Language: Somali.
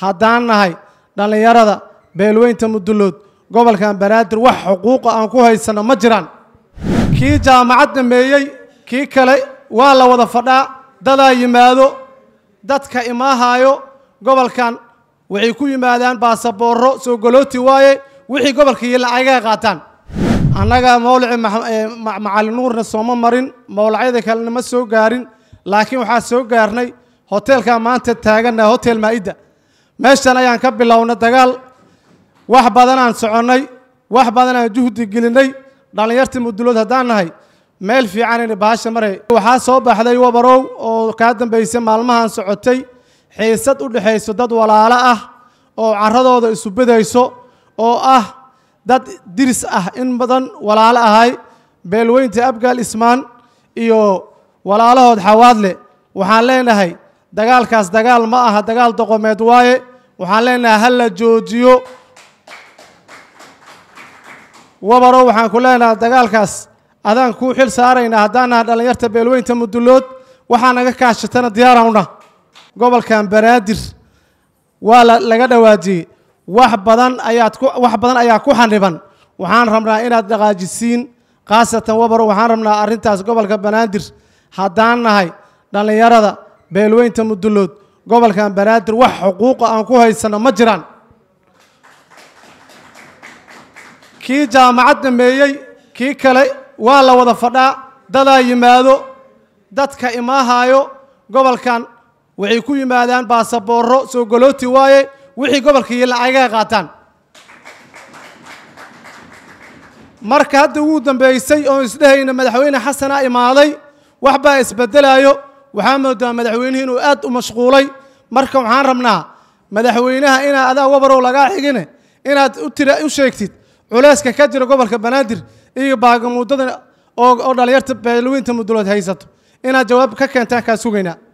haddaan nahay dhallinyarada beelweynta mudulood gobolkan banaadir wax xuquuqa aan ku haysano ma jiraan kii jaamacad dhameeyey kii kale waa la wada fadhaa dadaa yimaado dadka imaahaayo gobolkan waxay ku yimaadaan baasaboorro soo golooti waaye wixii gobolkaiyo lacagaa qaataan annagaa mawlici macalinuurna sooma marin mawlacyada kalena ma soo gaarin laakiin waxaa soo gaarnay hoteelkaa maanta taagannaha hotel maa'idda meeshan ayaan ka bilownay dagaal wax badan aan soconnay wax badanaan juhdi gelinay dhallinyartii mudulood haddaan nahay meel fiican ini bahasha maray waxaa soo baxday wabarow oo kaa dambaysay maalmahan socotay xiisad u dhexayso dad walaalo ah oo carradooda isu bedayso oo ah dad diris ah in badan walaalo ahay beelweynta abgaal ismaan iyo walaalahood xawaadle waxaan leenahay dagaalkaas dagaal ma aha dagaal doqomeed waaye waxaan leenahay ha la joojiyo wabarow waxaan ku leenahay dagaalkaas adaan kuu xil saaraynaa haddaanaha dhallinyarta beelweynta mudulood waxaa naga kaashatana diyaarawnah gobolkan banaadir waa laga dhawaajiyey wax badan ayaad ku wax badan ayaa ku xaniban waxaan rabnaa inaad dhaqaajisiin khaasatan wabarow waxaan rabnaa arrintaas gobolka banaadir haddaan nahay dhallinyarada beelweynta mudulood gobolkan banaadir wax xuquuqa ah aan ku haysano ma jiraan kii jaamacad dhameeyey kii kale waa la wada fadhaa dadaa yimaado dadka imaahaayo gobolkan waxay ku yimaadaan baasabooro soo golooti waaye wixii gobolka gobolkaiyo lacagaa qaataan marka hadda wuu dambaysay oon isdhehayna madaxweyne xasana imaaday waxbaa isbedelaayo waxaa moodaa madaxweynihii inuu aad u mashquulay marka waxaan rabnaa madaxweynaha inaa adaa wabarow lagaa xigine inaad u sheegtid culeyska ka jira gobolka banaadir iyo baagamuudada oo dhalinyarta beelweynta mudulood haysato inaad jawaab ka keentaan kaa sugaynaa